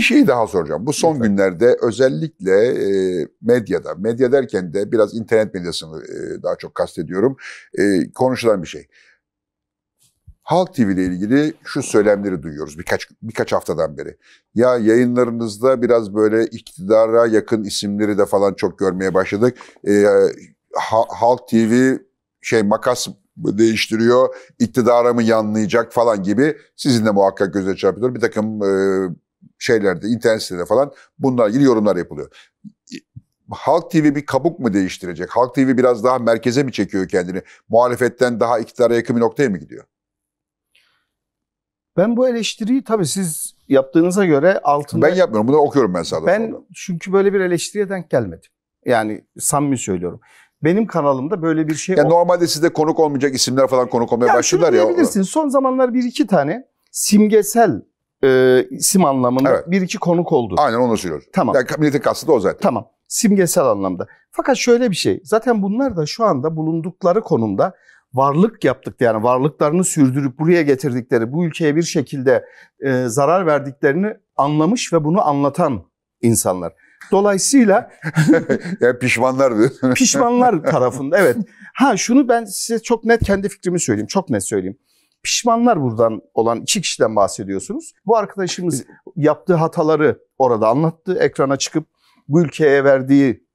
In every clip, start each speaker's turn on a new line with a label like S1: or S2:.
S1: Bir şey daha soracağım. Bu son Lütfen. günlerde özellikle e, medyada, medya derken de biraz internet medyasını e, daha çok kastediyorum, e, konuşulan bir şey. Halk TV ile ilgili şu söylemleri duyuyoruz birkaç birkaç haftadan beri. Ya yayınlarınızda biraz böyle iktidara yakın isimleri de falan çok görmeye başladık. E, ha, Halk TV şey makas değiştiriyor, iktidara mı yanlayacak falan gibi sizin de muhakkak göze çarpıyor. Bir takım e, şeylerde, internet sitelerinde falan bunlar ilgili yorumlar yapılıyor. Halk TV bir kabuk mu değiştirecek? Halk TV biraz daha merkeze mi çekiyor kendini? Muhalefetten daha iktidara yakın bir noktaya mı gidiyor?
S2: Ben bu eleştiriyi tabii siz yaptığınıza göre altında... Ben yapmıyorum. Bunu okuyorum ben sadece. Ben sonra. çünkü böyle bir eleştiriye denk gelmedim. Yani samimi söylüyorum. Benim kanalımda böyle bir şey... Ya normalde sizde konuk olmayacak isimler falan konuk olmaya ya başladılar ya. Son zamanlar bir iki tane simgesel e, isim anlamında evet. bir iki konuk oldu. Aynen onu söylüyorum. Tamam. Yani milletin kastı da o zaten. Tamam. Simgesel anlamda. Fakat şöyle bir şey. Zaten bunlar da şu anda bulundukları konumda varlık yaptık yani varlıklarını sürdürüp buraya getirdikleri, bu ülkeye bir şekilde e, zarar verdiklerini anlamış ve bunu anlatan insanlar. Dolayısıyla yani pişmanlar pişmanlar tarafında evet. Ha şunu ben size çok net kendi fikrimi söyleyeyim. Çok net söyleyeyim. Pişmanlar buradan olan iki kişiden bahsediyorsunuz. Bu arkadaşımız yaptığı hataları orada anlattı. Ekrana çıkıp bu ülkeye verdiği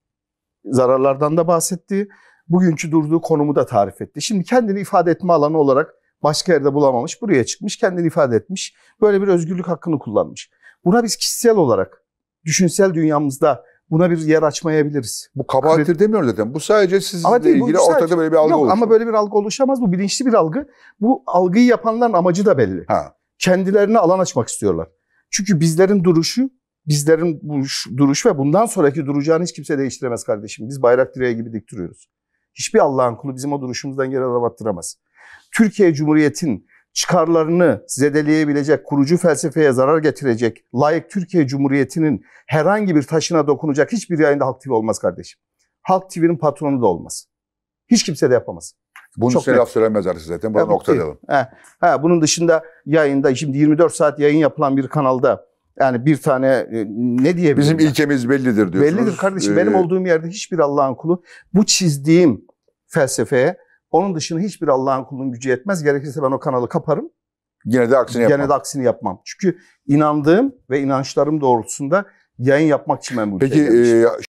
S2: zararlardan da bahsetti. Bugünkü durduğu konumu da tarif etti. Şimdi kendini ifade etme alanı olarak başka yerde bulamamış. Buraya çıkmış, kendini ifade etmiş. Böyle bir özgürlük hakkını kullanmış. Buna biz kişisel olarak düşünsel dünyamızda buna bir yer açmayabiliriz. Bu kabahattir Kredi... demiyorum zaten. Bu sadece sizinle ama değil, ortada böyle bir algı oluşuyor ama böyle bir algı oluşamaz. Bu bilinçli bir algı. Bu algıyı yapanların amacı da belli. Ha. Kendilerine alan açmak istiyorlar. Çünkü bizlerin duruşu, bizlerin bu duruş ve bundan sonraki duracağını hiç kimse değiştiremez kardeşim. Biz bayrak direği gibi dik duruyoruz. Hiçbir Allah'ın kulu bizim o duruşumuzdan geri adım attıramaz. Türkiye Cumhuriyeti'nin çıkarlarını zedeleyebilecek, kurucu felsefeye zarar getirecek, layık Türkiye Cumhuriyeti'nin herhangi bir taşına dokunacak hiçbir yayında Halk TV olmaz kardeşim. Halk TV'nin patronu da olmaz. Hiç kimse de yapamaz. Bunun Çok üstüne laf
S1: söylemezler zaten. Bunu noktalayalım.
S2: He, he, bunun dışında yayında şimdi 24 saat yayın yapılan bir kanalda yani bir tane e, ne diyebilirim? Bizim ben? ilkemiz
S1: bellidir diyorsunuz. Bellidir kardeşim. Ee... Benim olduğum
S2: yerde hiçbir Allah'ın kulu bu çizdiğim felsefeye onun dışında hiçbir Allah'ın kulunun gücü yetmez. Gerekirse ben o kanalı kaparım. Yine de aksini yapmam. Gene de aksini yapmam. Çünkü inandığım ve inançlarım doğrultusunda yayın yapmak için ben bu Peki,